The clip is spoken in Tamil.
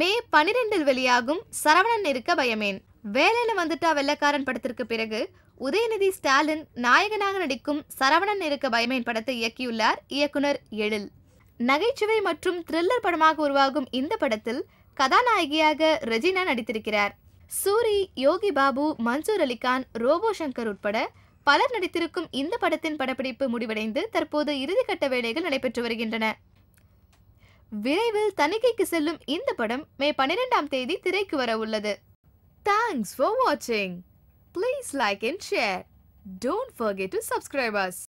மே பனிரெண்டில் வெளியாகும் சரவணன் இருக்க பயமேன் வேலையில வந்துட்டா வெள்ளக்காரன் படத்திற்கு பிறகு உதயநிதி ஸ்டாலின் நாயகனாக நடிக்கும் சரவணன் இருக்க பயமேன் படத்தை இயக்கியுள்ளார் இயக்குனர் எழில் நகைச்சுவை மற்றும் த்ரில்லர் படமாக உருவாகும் இந்த படத்தில் கதாநாயகியாக ரெஜினா நடித்திருக்கிறார் சூரி யோகி பாபு மன்சூர் அலிகான் ரோபோ சங்கர் உட்பட பலர் நடித்திருக்கும் இந்த படத்தின் படப்பிடிப்பு முடிவடைந்து தற்போது இறுதிக்கட்ட வேலைகள் நடைபெற்று வருகின்றன விரைவில் தணிக்கைக்கு செல்லும் இந்த படம் மே பன்னிரெண்டாம் தேதி திரைக்கு வர உள்ளது தேங்க்ஸ் ஃபார் வாட்சிங் please like and share don't forget to subscribers